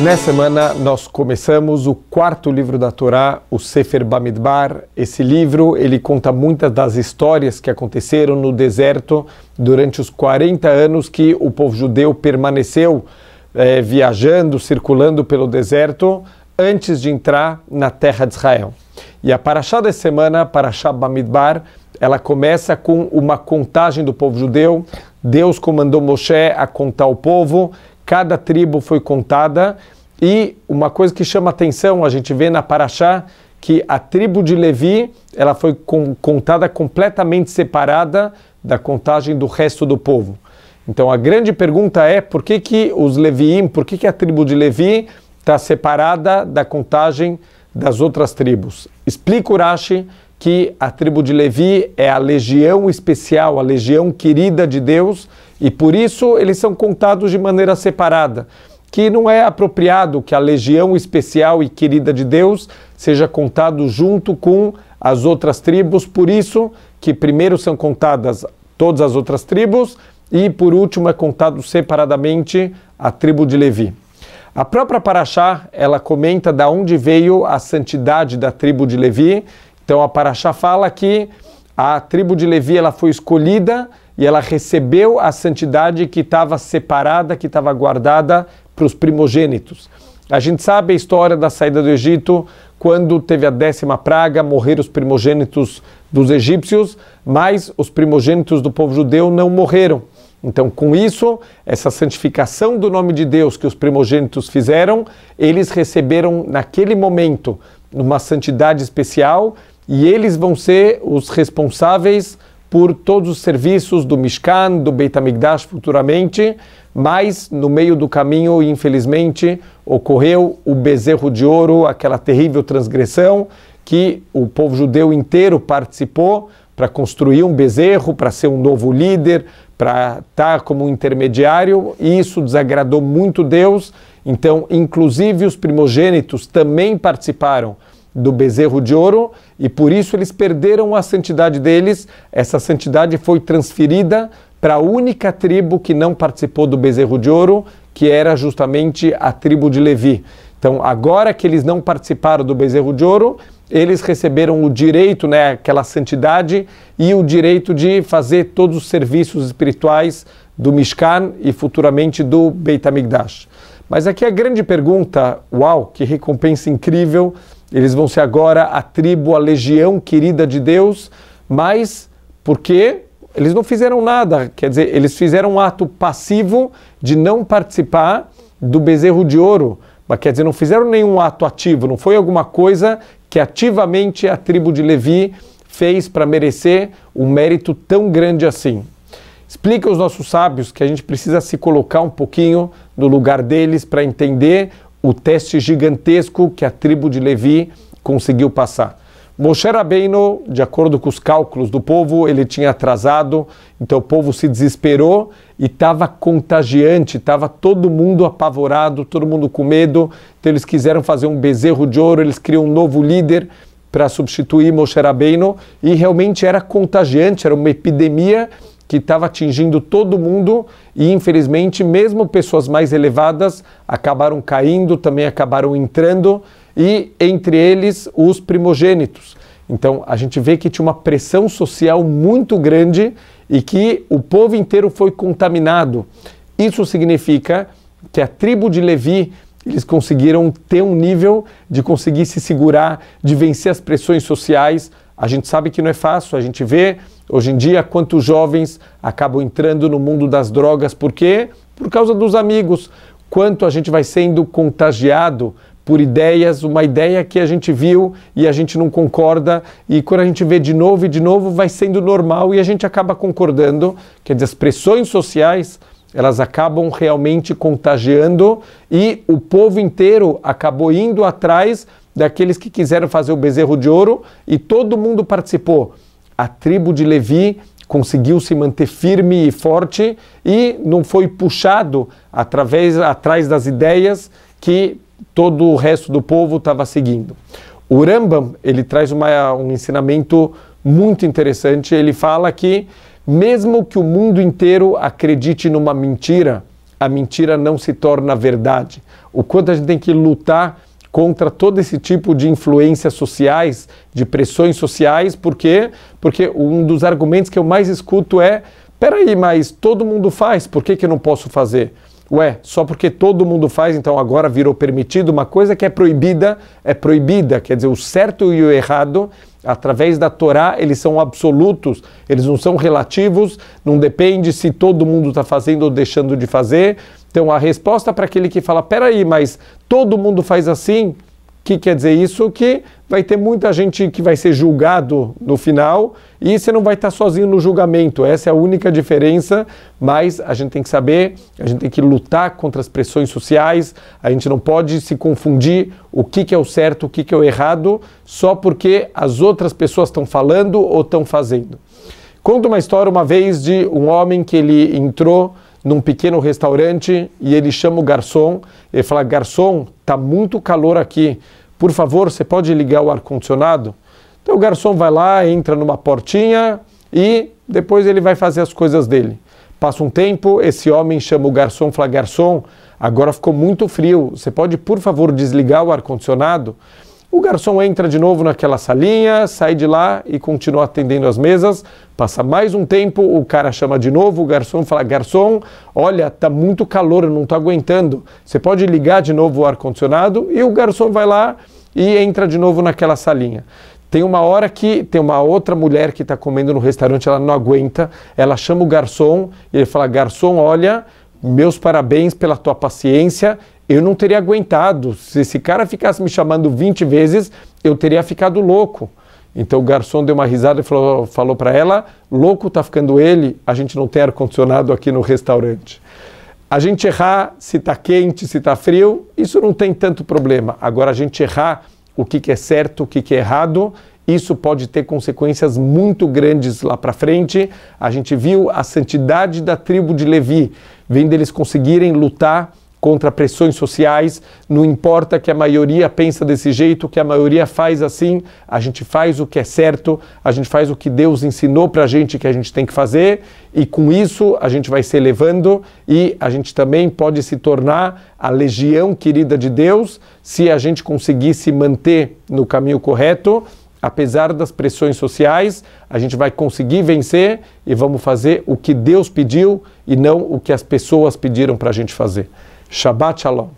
Nessa semana nós começamos o quarto livro da Torá, o Sefer Bamidbar. Esse livro, ele conta muitas das histórias que aconteceram no deserto durante os 40 anos que o povo judeu permaneceu eh, viajando, circulando pelo deserto, antes de entrar na terra de Israel. E a Parashá dessa semana, Parashá Bamidbar, ela começa com uma contagem do povo judeu. Deus comandou Moshe a contar o povo cada tribo foi contada e uma coisa que chama atenção, a gente vê na Paraxá, que a tribo de Levi ela foi contada completamente separada da contagem do resto do povo. Então a grande pergunta é por que, que os Leviim, por que, que a tribo de Levi está separada da contagem das outras tribos? Explica Urashi que a tribo de Levi é a legião especial, a legião querida de Deus, e por isso eles são contados de maneira separada, que não é apropriado que a legião especial e querida de Deus seja contado junto com as outras tribos, por isso que primeiro são contadas todas as outras tribos e por último é contado separadamente a tribo de Levi. A própria Paraxá, ela comenta da onde veio a santidade da tribo de Levi. Então a Paraxá fala que a tribo de Levi ela foi escolhida e ela recebeu a santidade que estava separada, que estava guardada para os primogênitos. A gente sabe a história da saída do Egito, quando teve a décima praga, morreram os primogênitos dos egípcios, mas os primogênitos do povo judeu não morreram. Então, com isso, essa santificação do nome de Deus que os primogênitos fizeram, eles receberam naquele momento uma santidade especial e eles vão ser os responsáveis por todos os serviços do Mishkan, do Beit HaMikdash futuramente, mas no meio do caminho, infelizmente, ocorreu o bezerro de ouro, aquela terrível transgressão que o povo judeu inteiro participou para construir um bezerro, para ser um novo líder, para estar tá como um intermediário, e isso desagradou muito Deus. Então, inclusive os primogênitos também participaram do bezerro de ouro e por isso eles perderam a santidade deles. Essa santidade foi transferida para a única tribo que não participou do bezerro de ouro, que era justamente a tribo de Levi. Então, agora que eles não participaram do bezerro de ouro, eles receberam o direito, né, aquela santidade e o direito de fazer todos os serviços espirituais do Mishkan e futuramente do Beit Hamikdash. Mas aqui a grande pergunta, uau, que recompensa incrível! Eles vão ser agora a tribo, a legião querida de Deus, mas porque eles não fizeram nada, quer dizer, eles fizeram um ato passivo de não participar do bezerro de ouro, mas quer dizer, não fizeram nenhum ato ativo, não foi alguma coisa que ativamente a tribo de Levi fez para merecer um mérito tão grande assim. Explica aos nossos sábios que a gente precisa se colocar um pouquinho no lugar deles para entender o teste gigantesco que a tribo de Levi conseguiu passar. Moshe Rabbeinu, de acordo com os cálculos do povo, ele tinha atrasado, então o povo se desesperou e estava contagiante, estava todo mundo apavorado, todo mundo com medo. Então eles quiseram fazer um bezerro de ouro, eles criam um novo líder para substituir Moshe Rabbeinu e realmente era contagiante, era uma epidemia que estava atingindo todo mundo e, infelizmente, mesmo pessoas mais elevadas acabaram caindo, também acabaram entrando, e entre eles os primogênitos. Então, a gente vê que tinha uma pressão social muito grande e que o povo inteiro foi contaminado. Isso significa que a tribo de Levi, eles conseguiram ter um nível de conseguir se segurar, de vencer as pressões sociais, a gente sabe que não é fácil, a gente vê hoje em dia quantos jovens acabam entrando no mundo das drogas, por quê? Por causa dos amigos. Quanto a gente vai sendo contagiado por ideias, uma ideia que a gente viu e a gente não concorda, e quando a gente vê de novo e de novo, vai sendo normal e a gente acaba concordando. Quer dizer, as pressões sociais elas acabam realmente contagiando e o povo inteiro acabou indo atrás daqueles que quiseram fazer o bezerro de ouro e todo mundo participou. A tribo de Levi conseguiu se manter firme e forte e não foi puxado através atrás das ideias que todo o resto do povo estava seguindo. O Rambam, ele traz uma, um ensinamento muito interessante, ele fala que mesmo que o mundo inteiro acredite numa mentira, a mentira não se torna verdade. O quanto a gente tem que lutar contra todo esse tipo de influências sociais, de pressões sociais, por quê? Porque um dos argumentos que eu mais escuto é: peraí, mas todo mundo faz, por que, que eu não posso fazer? Ué, só porque todo mundo faz, então agora virou permitido? Uma coisa que é proibida é proibida, quer dizer, o certo e o errado através da Torá, eles são absolutos, eles não são relativos, não depende se todo mundo está fazendo ou deixando de fazer. Então a resposta para aquele que fala, peraí, mas todo mundo faz assim, que quer dizer isso? Que vai ter muita gente que vai ser julgado no final e você não vai estar sozinho no julgamento. Essa é a única diferença, mas a gente tem que saber, a gente tem que lutar contra as pressões sociais, a gente não pode se confundir o que, que é o certo, o que, que é o errado, só porque as outras pessoas estão falando ou estão fazendo. Conta uma história uma vez de um homem que ele entrou num pequeno restaurante e ele chama o garçom, e fala: "Garçom, tá muito calor aqui por favor, você pode ligar o ar-condicionado? Então o garçom vai lá, entra numa portinha e depois ele vai fazer as coisas dele. Passa um tempo, esse homem chama o garçom e fala: Garçom, agora ficou muito frio, você pode, por favor, desligar o ar-condicionado? O garçom entra de novo naquela salinha, sai de lá e continua atendendo as mesas. Passa mais um tempo, o cara chama de novo, o garçom fala: "Garçom, olha, tá muito calor, eu não tô aguentando. Você pode ligar de novo o ar condicionado?" E o garçom vai lá e entra de novo naquela salinha. Tem uma hora que tem uma outra mulher que está comendo no restaurante, ela não aguenta, ela chama o garçom e ele fala: Garçom, olha, meus parabéns pela tua paciência, eu não teria aguentado. Se esse cara ficasse me chamando 20 vezes, eu teria ficado louco. Então o garçom deu uma risada e falou, falou para ela: louco está ficando ele, a gente não tem ar-condicionado aqui no restaurante. A gente errar se está quente, se está frio, isso não tem tanto problema. Agora, a gente errar o que, que é certo, o que, que é errado, isso pode ter consequências muito grandes lá para frente. A gente viu a santidade da tribo de Levi, vendo eles conseguirem lutar contra pressões sociais, não importa que a maioria pensa desse jeito, que a maioria faz assim, a gente faz o que é certo, a gente faz o que Deus ensinou para a gente que a gente tem que fazer, e com isso a gente vai se elevando e a gente também pode se tornar a legião querida de Deus se a gente conseguir se manter no caminho correto. Apesar das pressões sociais, a gente vai conseguir vencer e vamos fazer o que Deus pediu e não o que as pessoas pediram para a gente fazer. Shabbat Shalom.